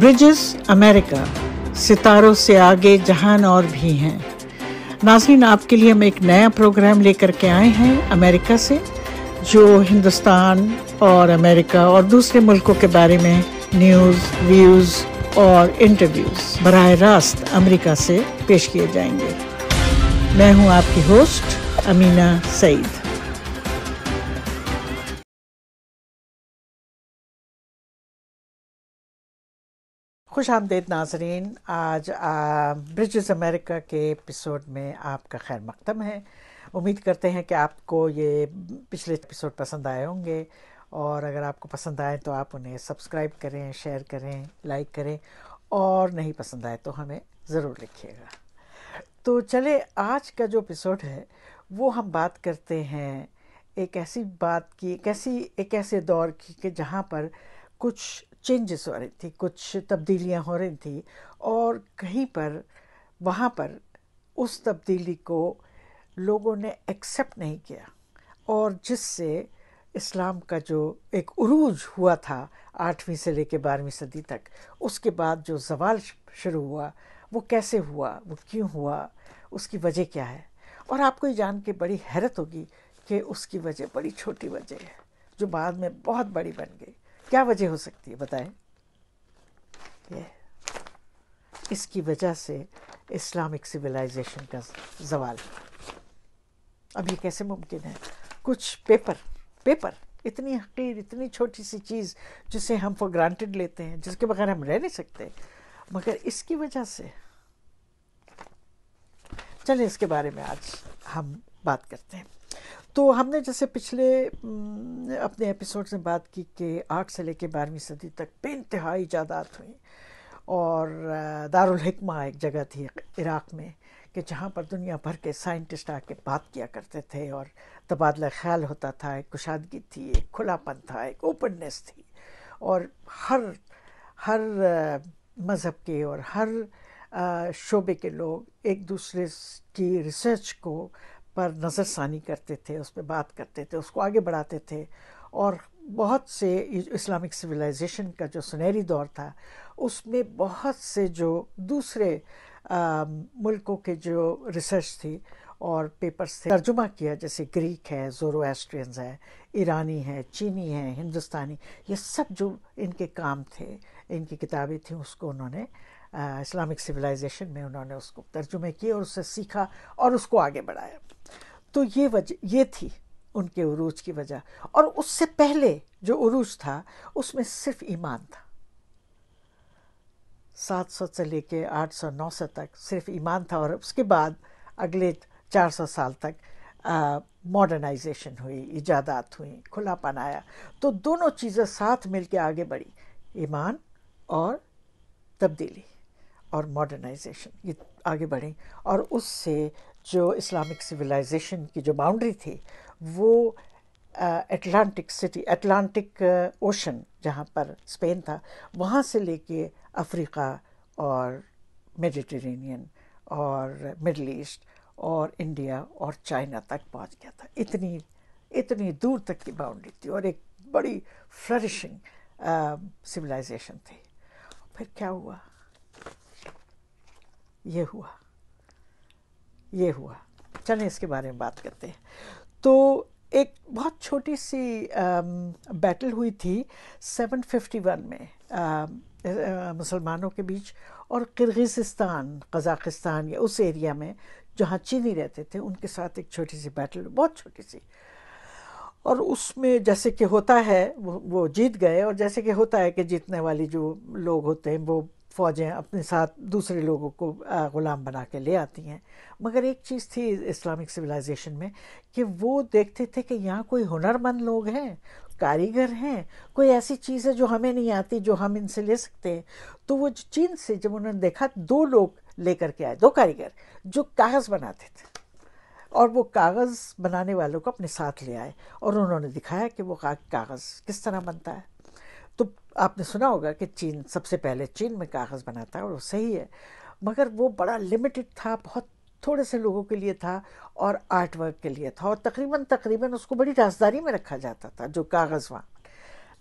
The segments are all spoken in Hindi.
ब्रिजेस अमेरिका सितारों से आगे जहान और भी हैं नाजरीन आपके लिए हम एक नया प्रोग्राम लेकर के आए हैं अमेरिका से जो हिंदुस्तान और अमेरिका और दूसरे मुल्कों के बारे में न्यूज़ व्यूज़ और इंटरव्यूज़ बरह रास्त अमेरिका से पेश किए जाएंगे मैं हूं आपकी होस्ट अमीना सईद खुश आमदेद नाजरीन आज ब्रिजेस अमेरिका के एपिसोड में आपका खैर मकदम है उम्मीद करते हैं कि आपको ये पिछले एपिसोड पसंद आए होंगे और अगर आपको पसंद आए तो आप उन्हें सब्सक्राइब करें शेयर करें लाइक करें और नहीं पसंद आए तो हमें ज़रूर लिखिएगा तो चले आज का जो एपिसोड है वो हम बात करते हैं एक ऐसी बात की कैसी एक ऐसे दौर की कि जहाँ पर कुछ चेंजेस हो रही थी कुछ तब्दीलियां हो रही थी और कहीं पर वहाँ पर उस तब्दीली को लोगों ने एक्सेप्ट नहीं किया और जिससे इस्लाम का जो एक उरूज हुआ था आठवीं से लेकर बारहवीं सदी तक उसके बाद जो जवाल शुरू हुआ वो कैसे हुआ वो क्यों हुआ उसकी वजह क्या है और आपको ये जान के बड़ी हैरत होगी कि उसकी वजह बड़ी छोटी वजह है जो बाद में बहुत बड़ी बन गई क्या वजह हो सकती है बताएं ये इसकी वजह से इस्लामिक सिविलाइजेशन का जवाल अब ये कैसे मुमकिन है कुछ पेपर पेपर इतनी हकीर इतनी छोटी सी चीज़ जिसे हम फॉर ग्रांटेड लेते हैं जिसके बगैर हम रह नहीं सकते मगर इसकी वजह से चलिए इसके बारे में आज हम बात करते हैं तो हमने जैसे पिछले हम्म, अपने एपिसोड में बात की कि आठ से लेकर बारहवीं सदी तक बेानतहाई ईजादात हुई और दारुलहिकमा एक जगह थी इराक़ में कि जहाँ पर दुनिया भर के साइंटिस्ट आके बात किया करते थे और तबादला ख्याल होता था एक कुशादगी थी एक खुलापन था एक ओपननेस थी और हर हर मज़हब के और हर शोबे के लोग एक दूसरे की रिसर्च को पर नज़रसानी करते थे उस पर बात करते थे उसको आगे बढ़ाते थे और बहुत से इस्लामिक सिविलाइजेशन का जो सुनहरी दौर था उसमें बहुत से जो दूसरे आ, मुल्कों के जो रिसर्च थी और पेपर्स थे तर्जुमा किया जैसे ग्रीक है जोरो है ईरानी है चीनी है हिंदुस्तानी ये सब जो इनके काम थे इनकी किताबें थी उसको उन्होंने इस्लामिक सिविलाइजेशन में उन्होंने उसको तर्जुमे किए और उससे सीखा और उसको आगे बढ़ाया तो ये वजह ये थी उनके उरूज की वजह और उससे पहले जो उरूज था उसमें सिर्फ ईमान था सात सौ से लेके आठ सौ नौ सौ तक सिर्फ ईमान था और उसके बाद अगले चार सौ साल तक मॉडर्नाइजेशन हुई इजादात हुई खुलापन आया तो दोनों चीज़ें साथ के आगे बढ़ी ईमान और तब्दीली और मॉडर्नाइजेशन ये आगे बढ़ी और उससे जो इस्लामिक सिविलाइजेशन की जो बाउंड्री थी वो एटलांटिक सिटी एटलांटिक ओशन जहाँ पर स्पेन था वहाँ से लेके अफ्रीका और मेडिटेरेनियन और मिडल ईस्ट और इंडिया और चाइना तक पहुँच गया था इतनी इतनी दूर तक की बाउंड्री थी और एक बड़ी फ्लरिशिंग सिविलाइजेशन थी फिर क्या हुआ ये हुआ ये हुआ चलें इसके बारे में बात करते हैं तो एक बहुत छोटी सी बैटल हुई थी 751 में मुसलमानों के बीच और किर्गिज़स्तान कज़ाकिस्तान या उस एरिया में जहाँ चीनी रहते थे उनके साथ एक छोटी सी बैटल बहुत छोटी सी और उसमें जैसे कि होता है वो वो जीत गए और जैसे कि होता है कि जीतने वाली जो लोग होते हैं वो फ़ौजें अपने साथ दूसरे लोगों को ग़ुलाम बना के ले आती हैं मगर एक चीज़ थी इस्लामिक सिविलाइजेशन में कि वो देखते थे कि यहाँ कोई हुनरमंद लोग हैं कारीगर हैं कोई ऐसी चीज़ है जो हमें नहीं आती जो हम इनसे ले सकते हैं तो वो चीन से जब उन्होंने देखा दो लोग लेकर के आए दो कारीगर जो कागज़ बनाते थे और वो कागज़ बनाने वालों को अपने साथ ले आए और उन्होंने दिखाया कि वो कागज़ किस तरह बनता है आपने सुना होगा कि चीन सबसे पहले चीन में कागज़ बना था और वो सही है मगर वो बड़ा लिमिटेड था बहुत थोड़े से लोगों के लिए था और आर्ट वर्क के लिए था और तकरीबन तकरीबन उसको बड़ी राजदारी में रखा जाता था जो कागज़ वहाँ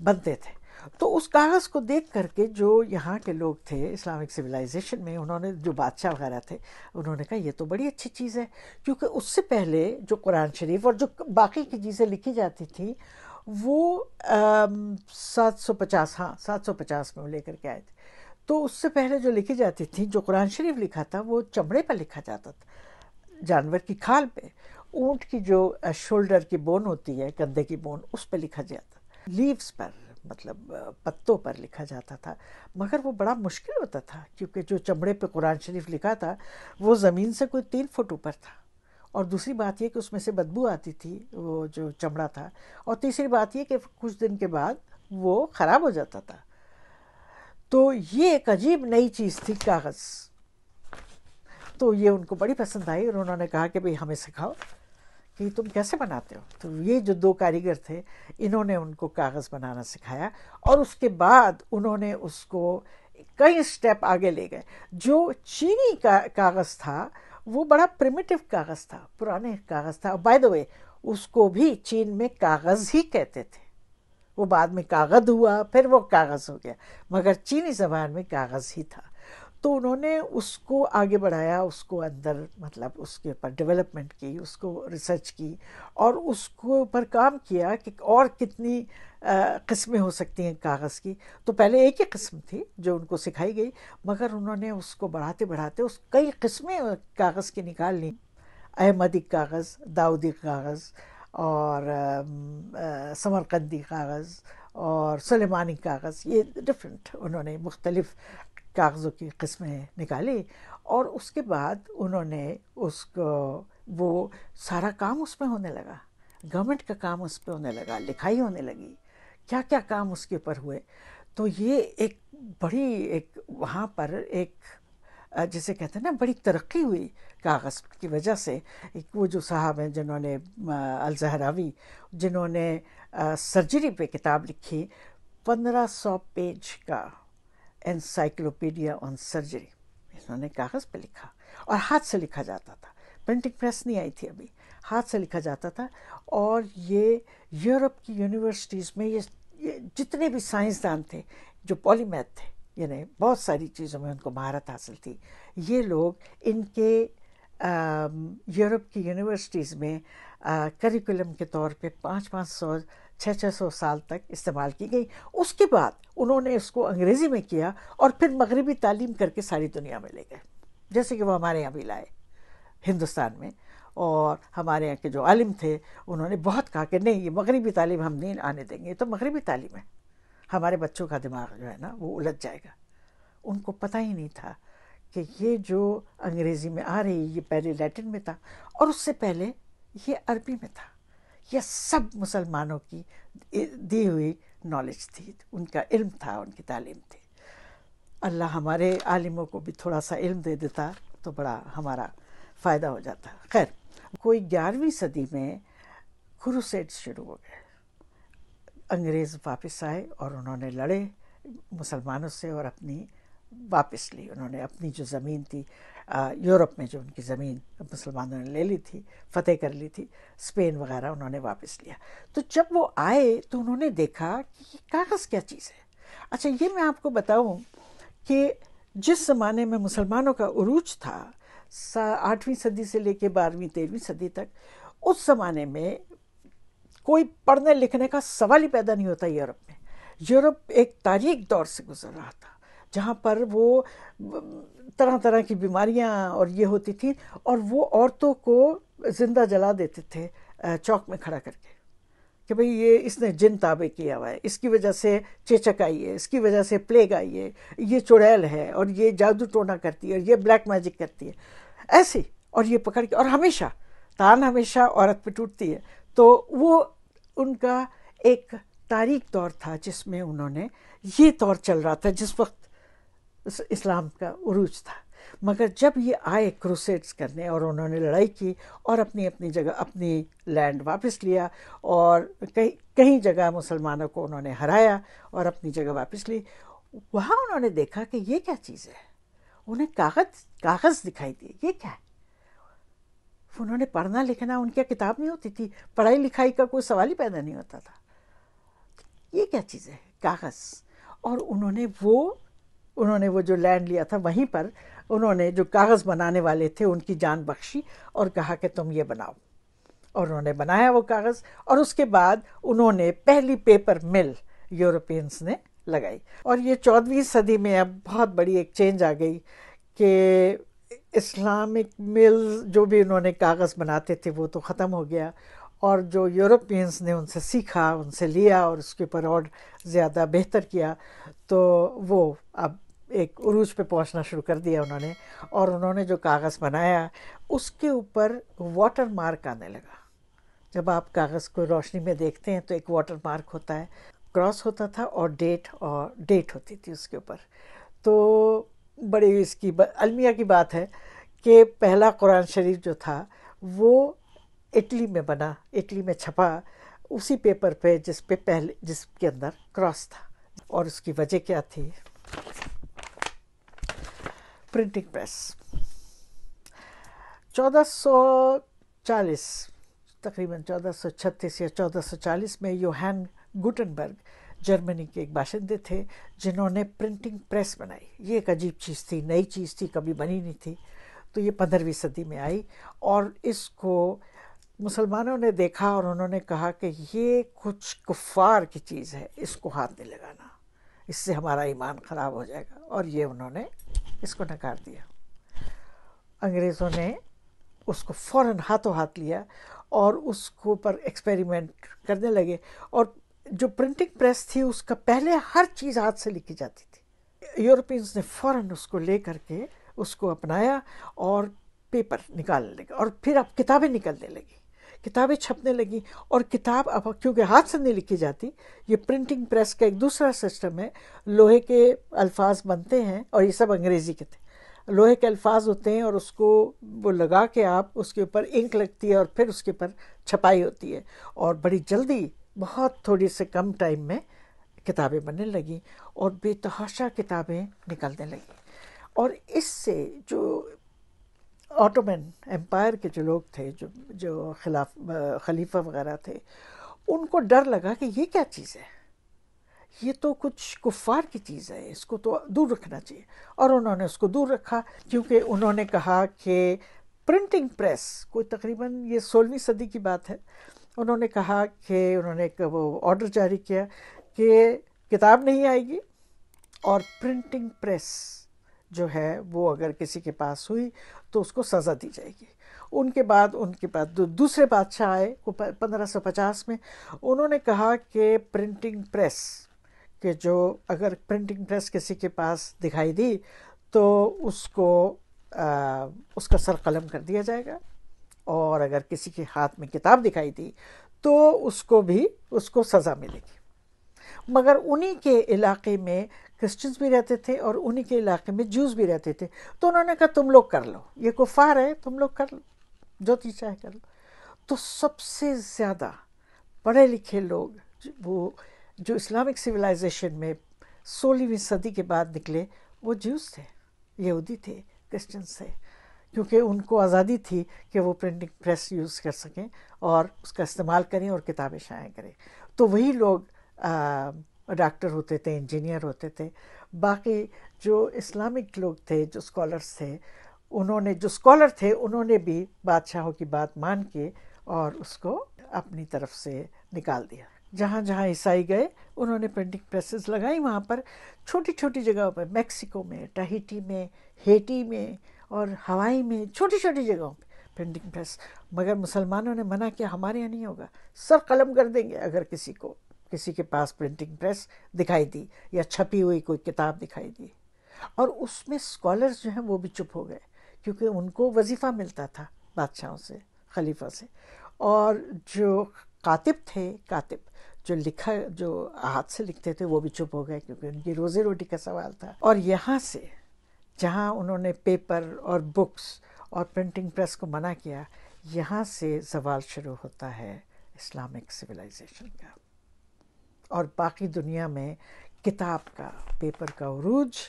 बनते थे तो उस कागज़ को देख करके जो यहाँ के लोग थे इस्लामिक सिविलाइजेशन में उन्होंने जो बादशाह वगैरह थे उन्होंने कहा ये तो बड़ी अच्छी चीज़ है क्योंकि उससे पहले जो कुरान शरीफ और जो बाकी की चीज़ें लिखी जाती थी वो सात सौ पचास हाँ सात सौ पचास में वो लेकर के आए थे तो उससे पहले जो लिखी जाती थी जो कुरान शरीफ लिखा था वो चमड़े पर लिखा जाता था जानवर की खाल पे ऊँट की जो शोल्डर की बोन होती है कंधे की बोन उस पर लिखा जाता लीव्स पर मतलब पत्तों पर लिखा जाता था मगर वो बड़ा मुश्किल होता था क्योंकि जो चमड़े पे कुरान शरीफ लिखा था वो ज़मीन से कोई तीन फुट ऊपर था और दूसरी बात यह कि उसमें से बदबू आती थी वो जो चमड़ा था और तीसरी बात यह कि कुछ दिन के बाद वो ख़राब हो जाता था तो ये एक अजीब नई चीज़ थी कागज़ तो ये उनको बड़ी पसंद आई और उन्होंने कहा कि भाई हमें सिखाओ कि तुम कैसे बनाते हो तो ये जो दो कारीगर थे इन्होंने उनको कागज़ बनाना सिखाया और उसके बाद उन्होंने उसको कई स्टेप आगे ले गए जो चीनी का कागज़ था वो बड़ा प्रिमिटिव कागज़ था पुराने कागज़ था बाय द वे उसको भी चीन में कागज़ ही कहते थे वो बाद में कागज़ हुआ फिर वो कागज़ हो गया मगर चीनी जबान में कागज़ ही था तो उन्होंने उसको आगे बढ़ाया उसको अंदर मतलब उसके ऊपर डेवलपमेंट की उसको रिसर्च की और उसको ऊपर काम किया कि और कितनी किस्में हो सकती हैं कागज़ की तो पहले एक ही किस्म थी जो उनको सिखाई गई मगर उन्होंने उसको बढ़ाते बढ़ाते उस कई किस्में कागज़ की निकाल ली अहमदी कागज़ दाऊदी कागज़ और समरकंदी कागज़ और सलेमानी कागज़ ये डिफरेंट उन्होंने मुख्तलिफ़ कागज़ों की किस्में निकाली और उसके बाद उन्होंने उसको वो सारा काम उसमें होने लगा गवर्नमेंट का काम उस पर होने लगा लिखाई होने लगी क्या क्या काम उसके ऊपर हुए तो ये एक बड़ी एक वहाँ पर एक जैसे कहते हैं ना बड़ी तरक्की हुई कागज़ की वजह से एक वो जो साहब हैं जिन्होंने अलजहरावी जिन्होंने सर्जरी पे किताब लिखी पंद्रह सौ पेज का एनसाइक्लोपीडिया ऑन सर्जरी इन्होंने कागज़ पे लिखा और हाथ से लिखा जाता था प्रिंटिंग प्रेस नहीं आई थी अभी हाथ से लिखा जाता था और ये यूरोप की यूनिवर्सिटीज़ में ये ये जितने भी साइंसदान थे जो पॉलीमैथ थे यानी बहुत सारी चीज़ों में उनको महारत हासिल थी ये लोग इनके यूरोप की यूनिवर्सिटीज़ में करिकुलम के तौर पे पाँच पाँच सौ छः छः सौ साल तक इस्तेमाल की गई उसके बाद उन्होंने इसको अंग्रेज़ी में किया और फिर मगरबी तालीम करके सारी दुनिया में ले गए जैसे कि वो हमारे यहाँ भी लाए हिंदुस्तान में और हमारे यहाँ के जो आलिम थे उन्होंने बहुत कहा कि नहीं ये मगरबी तालीम हम नहीं आने देंगे तो मगरबी तालीम है हमारे बच्चों का दिमाग जो है ना वो उलझ जाएगा उनको पता ही नहीं था कि ये जो अंग्रेज़ी में आ रही ये पहले लैटिन में था और उससे पहले ये अरबी में था यह सब मुसलमानों की दी हुई नॉलेज थी उनका इल्म था उनकी तालीम थी अल्लाह हमारे आलिमों को भी थोड़ा सा इल्म दे देता तो बड़ा हमारा फ़ायदा हो जाता खैर कोई ग्यारहवीं सदी में क्रूसेड शुरू हो गए अंग्रेज़ वापस आए और उन्होंने लड़े मुसलमानों से और अपनी वापस ली उन्होंने अपनी जो ज़मीन थी यूरोप में जो उनकी ज़मीन मुसलमानों ने ले ली थी फतेह कर ली थी स्पेन वगैरह उन्होंने वापस लिया तो जब वो आए तो उन्होंने देखा कि कागज़ क्या चीज़ है अच्छा ये मैं आपको बताऊँ कि जिस ज़माने में मुसलमानों का उरूज था आठवीं सदी से लेकर बारहवीं तेरहवीं सदी तक उस ज़माने में कोई पढ़ने लिखने का सवाल ही पैदा नहीं होता यूरोप में यूरोप एक तारीख दौर से गुजर रहा था जहाँ पर वो तरह तरह की बीमारियाँ और ये होती थी और वो औरतों को ज़िंदा जला देते थे चौक में खड़ा करके कि भाई ये इसने जिन ताबे किया हुआ है इसकी वजह से चेचक आई है इसकी वजह से प्लेग आई है ये चुड़ैल है और ये जादू टोना करती है और ये ब्लैक मैजिक करती है ऐसी और ये पकड़ के और हमेशा तान हमेशा औरत पे टूटती है तो वो उनका एक तारीख दौर था जिसमें उन्होंने ये दौर चल रहा था जिस वक्त इस्लाम का उरूज था मगर जब ये आए क्रूसेड्स करने और उन्होंने लड़ाई की और अपनी अपनी जगह अपनी लैंड वापस लिया और कई कहीं जगह मुसलमानों को उन्होंने हराया और अपनी जगह वापस ली वहाँ उन्होंने देखा कि ये क्या चीज़ है उन्हें कागज़ कागज़ दिखाई दिए ये क्या है उन्होंने पढ़ना लिखना उनकी किताब नहीं होती थी पढ़ाई लिखाई का कोई सवाल ही पैदा नहीं होता था ये क्या चीज़ है कागज़ और उन्होंने वो उन्होंने वो जो लैंड लिया था वहीं पर उन्होंने जो कागज़ बनाने वाले थे उनकी जान बख्शी और कहा कि तुम ये बनाओ और उन्होंने बनाया वो कागज़ और उसके बाद उन्होंने पहली पेपर मिल यूरोपियंस ने लगाई और ये चौदहवीं सदी में अब बहुत बड़ी एक चेंज आ गई कि इस्लामिक मिल जो भी उन्होंने कागज़ बनाते थे वो तो ख़त्म हो गया और जो यूरोपियंस ने उनसे सीखा उनसे लिया और उसके ऊपर और ज़्यादा बेहतर किया तो वो अब एक उरूज पे पहुंचना शुरू कर दिया उन्होंने और उन्होंने जो कागज़ बनाया उसके ऊपर वाटर मार्क आने लगा जब आप कागज़ को रोशनी में देखते हैं तो एक वाटर मार्क होता है क्रॉस होता था और डेट और डेट होती थी उसके ऊपर तो बड़ी इसकी अलमिया की बात है कि पहला कुरान शरीफ जो था वो इटली में बना इटली में छपा उसी पेपर पे जिस पे पहले जिसके अंदर क्रॉस था और उसकी वजह क्या थी प्रिंटिंग प्रेस 1440 तकरीबन 1436 या 1440 में योहान गुटनबर्ग जर्मनी के एक बाशिंदे थे जिन्होंने प्रिंटिंग प्रेस बनाई ये एक अजीब चीज़ थी नई चीज़ थी कभी बनी नहीं थी तो ये पंद्रहवीं सदी में आई और इसको मुसलमानों ने देखा और उन्होंने कहा कि ये कुछ कुफार की चीज़ है इसको हाथ नहीं लगाना इससे हमारा ईमान ख़राब हो जाएगा और ये उन्होंने इसको नकार दिया अंग्रेज़ों ने उसको फ़ौर हाथों हाथ लिया और उसको पर एक्सपेरिमेंट करने लगे और जो प्रिंटिंग प्रेस थी उसका पहले हर चीज़ हाथ से लिखी जाती थी यूरोपियंस ने फ़ौर उसको ले करके उसको अपनाया और पेपर निकालने लगे और फिर अब किताबें निकलने लगी किताबें छपने लगी और किताब अब क्योंकि हाथ से नहीं लिखी जाती ये प्रिंटिंग प्रेस का एक दूसरा सिस्टम है लोहे के अल्फाज बनते हैं और ये सब अंग्रेज़ी के थे लोहे के अल्फाज होते हैं और उसको वो लगा के आप उसके ऊपर इंक लगती है और फिर उसके ऊपर छपाई होती है और बड़ी जल्दी बहुत थोड़ी से कम टाइम में किताबें बनने लगी और बेतहाशा किताबें निकलने लगी और इससे जो ऑटोमन एम्पायर के जो लोग थे जो जो खिलाफ खलीफा वगैरह थे उनको डर लगा कि ये क्या चीज़ है ये तो कुछ कुफ़ार की चीज़ है इसको तो दूर रखना चाहिए और उन्होंने उसको दूर रखा क्योंकि उन्होंने कहा कि प्रिंटिंग प्रेस कोई तकरीबन ये सोलहवीं सदी की बात है उन्होंने कहा कि उन्होंने एक वो ऑर्डर जारी किया कि किताब नहीं आएगी और प्रिंटिंग प्रेस जो है वो अगर किसी के पास हुई तो उसको सज़ा दी जाएगी उनके बाद उनके बाद दू, दूसरे बादशाह आए वो पंद्रह सौ पचास में उन्होंने कहा कि प्रिंटिंग प्रेस के जो अगर प्रिंटिंग प्रेस किसी के पास दिखाई दी तो उसको आ, उसका सर कलम कर दिया जाएगा और अगर किसी के हाथ में किताब दिखाई दी तो उसको भी उसको सज़ा मिलेगी मगर उन्हीं के इलाके में क्रिश्चियंस भी रहते थे और उन्हीं के इलाके में जूस भी रहते थे तो उन्होंने कहा तुम लोग कर लो ये कुफार है तुम लोग कर लो जो चाहे कर लो तो सबसे ज़्यादा पढ़े लिखे लोग वो जो इस्लामिक सिविलाइजेशन में सोलहवीं सदी के बाद निकले वो जूस थे यहूदी थे क्रिश्चियंस थे क्योंकि उनको आज़ादी थी कि वो प्रिंटिंग प्रेस यूज़ कर सकें और उसका इस्तेमाल करें और किताबें शाया करें तो वही लोग डॉक्टर होते थे इंजीनियर होते थे बाकी जो इस्लामिक लोग थे जो स्कॉलर्स थे उन्होंने जो स्कॉलर थे उन्होंने भी बादशाहों की बात मान के और उसको अपनी तरफ से निकाल दिया जहाँ जहाँ ईसाई गए उन्होंने प्रिंटिंग प्रेसेस लगाई वहाँ पर छोटी छोटी जगहों पर मेक्सिको में टहीटी में हेटी में और हवाई में छोटी छोटी जगहों पर प्रिंटिंग प्रेस मगर मुसलमानों ने मना किया हमारे यहाँ नहीं होगा सर कलम कर देंगे अगर किसी को किसी के पास प्रिंटिंग प्रेस दिखाई दी या छपी हुई कोई किताब दिखाई दी और उसमें स्कॉलर्स जो हैं वो भी चुप हो गए क्योंकि उनको वजीफ़ा मिलता था बादशाहों से खलीफा से और जो कातिब थे कातिब जो लिखा जो हाथ से लिखते थे वो भी चुप हो गए क्योंकि उनकी रोज़ी रोटी का सवाल था और यहाँ से जहाँ उन्होंने पेपर और बुक्स और प्रिंटिंग प्रेस को मना किया यहाँ से सवाल शुरू होता है इस्लामिक सिविलाइजेशन का और बाकी दुनिया में किताब का पेपर का उरूज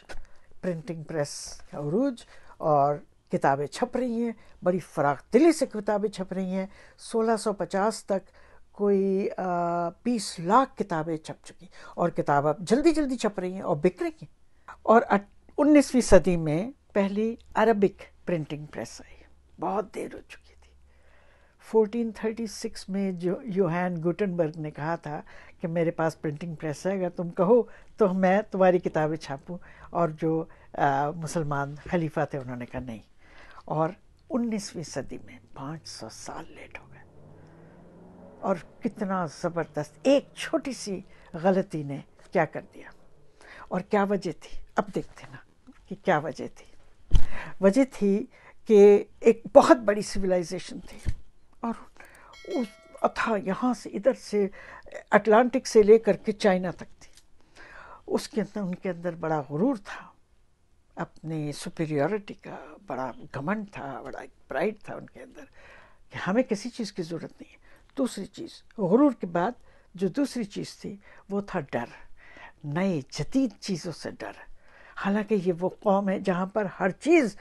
प्रिंटिंग प्रेस का उरूज और किताबें छप रही हैं बड़ी फराख दिली से किताबें छप रही हैं 1650 तक कोई बीस लाख किताबें छप चुकी और किताब अब जल्दी जल्दी छप रही हैं और बिक रही हैं और उन्नीसवीं सदी में पहली अरबिक प्रिंटिंग प्रेस आई बहुत देर हो चुकी 1436 में जो योहान गुटनबर्ग ने कहा था कि मेरे पास प्रिंटिंग प्रेस है अगर तुम कहो तो मैं तुम्हारी किताबें छापूँ और जो मुसलमान खलीफा थे उन्होंने कहा नहीं और 19वीं सदी में 500 साल लेट हो गए और कितना ज़बरदस्त एक छोटी सी गलती ने क्या कर दिया और क्या वजह थी अब देखते ना कि क्या वजह थी वजह थी कि एक बहुत बड़ी सिविलाइजेशन थी और उस था यहाँ से इधर से अटलांटिक से लेकर के चाइना तक थी उसके अंदर उनके अंदर बड़ा गुरूर था अपने सुपीरियरिटी का बड़ा घमंड था बड़ा प्राइड था उनके अंदर कि हमें किसी चीज़ की ज़रूरत नहीं है दूसरी चीज़ गुरूर के बाद जो दूसरी चीज़ थी वो था डर नए जदीद चीज़ों से डर हालांकि ये वो कौम है जहाँ पर हर चीज़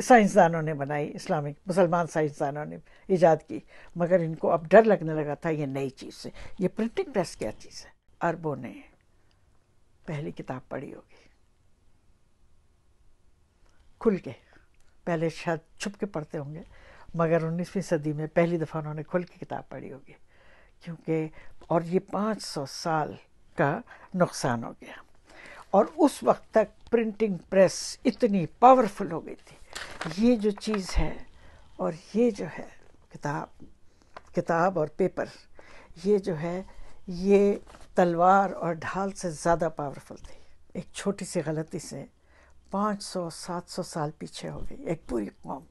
साइंसदानों ने बनाई इस्लामिक मुसलमान साइंसदानों ने ईजाद की मगर इनको अब डर लगने लगा था ये नई चीज़ से ये प्रिंटिंग प्रेस क्या चीज़ है अरबों ने पहली किताब पढ़ी होगी खुल के पहले शायद छुप के पढ़ते होंगे मगर 19वीं सदी में पहली दफ़ा उन्होंने खुल के किताब पढ़ी होगी क्योंकि और ये 500 साल का नुकसान हो गया और उस वक्त तक प्रिंटिंग प्रेस इतनी पावरफुल हो गई थी ये जो चीज़ है और ये जो है किताब किताब और पेपर ये जो है ये तलवार और ढाल से ज़्यादा पावरफुल थी एक छोटी सी गलती से 500-700 साल पीछे हो गई एक पूरी कौम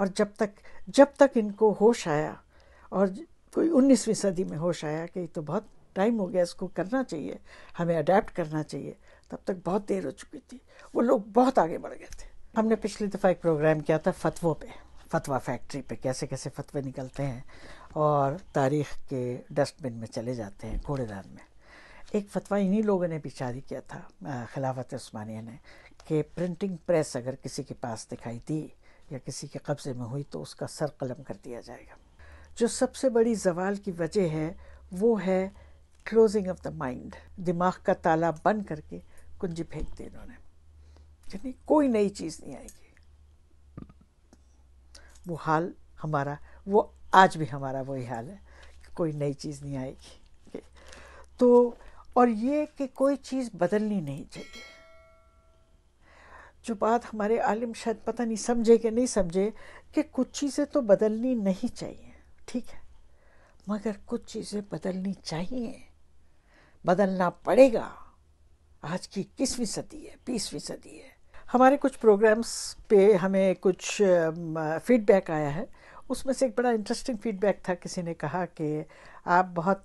और जब तक जब तक इनको होश आया और कोई 19वीं सदी में होश आया कि तो बहुत टाइम हो गया इसको करना चाहिए हमें अडेप्ट करना चाहिए तब तक बहुत देर हो चुकी थी वो लोग बहुत आगे बढ़ गए थे हमने पिछली दफ़ा एक प्रोग्राम किया था फतवों पे फतवा फैक्ट्री पे कैसे कैसे फतवे निकलते हैं और तारीख के डस्टबिन में चले जाते हैं कूड़ेदान में एक फतवा इन्हीं लोगों ने भी जारी किया था खिलाफत उस्मानिया ने कि प्रिंटिंग प्रेस अगर किसी के पास दिखाई दी या किसी के कब्ज़े में हुई तो उसका सर कलम कर दिया जाएगा जो सबसे बड़ी जवाल की वजह है वो है क्लोजिंग ऑफ द माइंड दिमाग का ताला बंद करके कुंजी फेंक दी इन्होंने यानी कोई नई चीज़ नहीं आएगी वो हाल हमारा वो आज भी हमारा वही हाल है कि कोई नई चीज़ नहीं आएगी तो और ये कि कोई चीज़ बदलनी नहीं चाहिए जो बात हमारे आलिम शायद पता नहीं समझे कि नहीं समझे कि कुछ चीज़ें तो बदलनी नहीं चाहिए ठीक है मगर कुछ चीज़ें बदलनी चाहिए बदलना पड़ेगा आज की इक्कीसवीं सदी है बीसवीं सदी है हमारे कुछ प्रोग्राम्स पे हमें कुछ फीडबैक आया है उसमें से एक बड़ा इंटरेस्टिंग फीडबैक था किसी ने कहा कि आप बहुत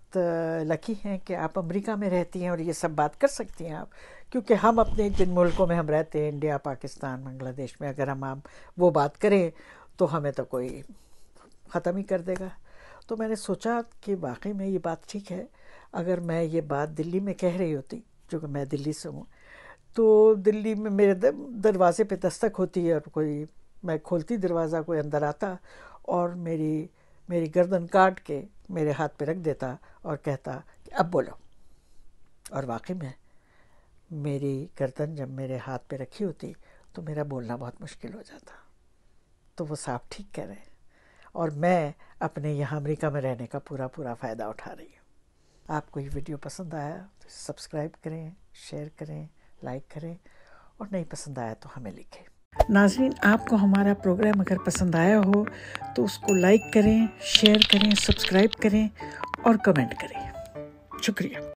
लकी हैं कि आप अमेरिका में रहती हैं और ये सब बात कर सकती हैं आप क्योंकि हम अपने जिन मुल्कों में हम रहते हैं इंडिया पाकिस्तान बांग्लादेश में अगर हम आप वो बात करें तो हमें तो कोई ख़त्म ही कर देगा तो मैंने सोचा कि वाकई में ये बात ठीक है अगर मैं ये बात दिल्ली में कह रही होती जो कि मैं दिल्ली से हूँ तो दिल्ली में मेरे दरवाजे पे दस्तक होती है और कोई मैं खोलती दरवाज़ा कोई अंदर आता और मेरी मेरी गर्दन काट के मेरे हाथ पे रख देता और कहता कि अब बोलो और वाकई में मेरी गर्दन जब मेरे हाथ पे रखी होती तो मेरा बोलना बहुत मुश्किल हो जाता तो वो साफ ठीक कह रहे हैं और मैं अपने यहाँ अमेरिका में रहने का पूरा पूरा फ़ायदा उठा रही हूँ आपको ये वीडियो पसंद आया तो सब्सक्राइब करें शेयर करें लाइक करें और नहीं पसंद आया तो हमें लिखें नाजरीन आपको हमारा प्रोग्राम अगर पसंद आया हो तो उसको लाइक करें शेयर करें सब्सक्राइब करें और कमेंट करें शुक्रिया